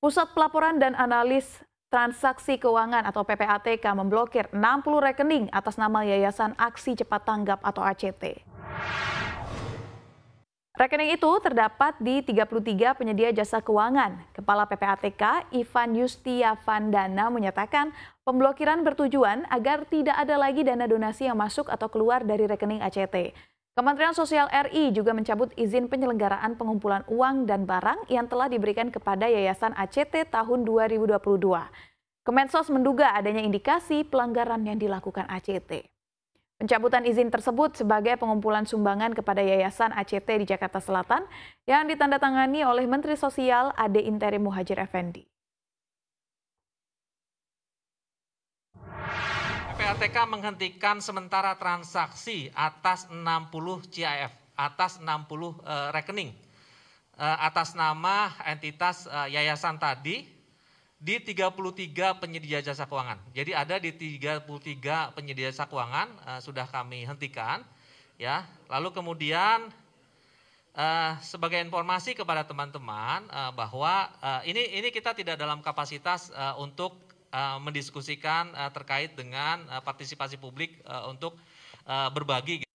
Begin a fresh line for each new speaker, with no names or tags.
Pusat Pelaporan dan Analis Transaksi Keuangan atau PPATK memblokir 60 rekening atas nama Yayasan Aksi Cepat Tanggap atau ACT. Rekening itu terdapat di 33 penyedia jasa keuangan. Kepala PPATK Ivan Yustia Vandana menyatakan pemblokiran bertujuan agar tidak ada lagi dana donasi yang masuk atau keluar dari rekening ACT. Kementerian Sosial RI juga mencabut izin penyelenggaraan pengumpulan uang dan barang yang telah diberikan kepada Yayasan ACT tahun 2022. Kemensos menduga adanya indikasi pelanggaran yang dilakukan ACT. Pencabutan izin tersebut sebagai pengumpulan sumbangan kepada Yayasan ACT di Jakarta Selatan yang ditandatangani oleh Menteri Sosial Ade Interim Muhajir Effendi.
PPATK menghentikan sementara transaksi atas 60 CIF, atas 60 e, rekening e, atas nama entitas e, yayasan tadi di 33 penyedia jasa keuangan. Jadi ada di 33 penyedia jasa keuangan e, sudah kami hentikan ya. Lalu kemudian Uh, sebagai informasi kepada teman-teman uh, bahwa uh, ini ini kita tidak dalam kapasitas uh, untuk Eh, mendiskusikan eh, terkait dengan eh, partisipasi publik untuk berbagi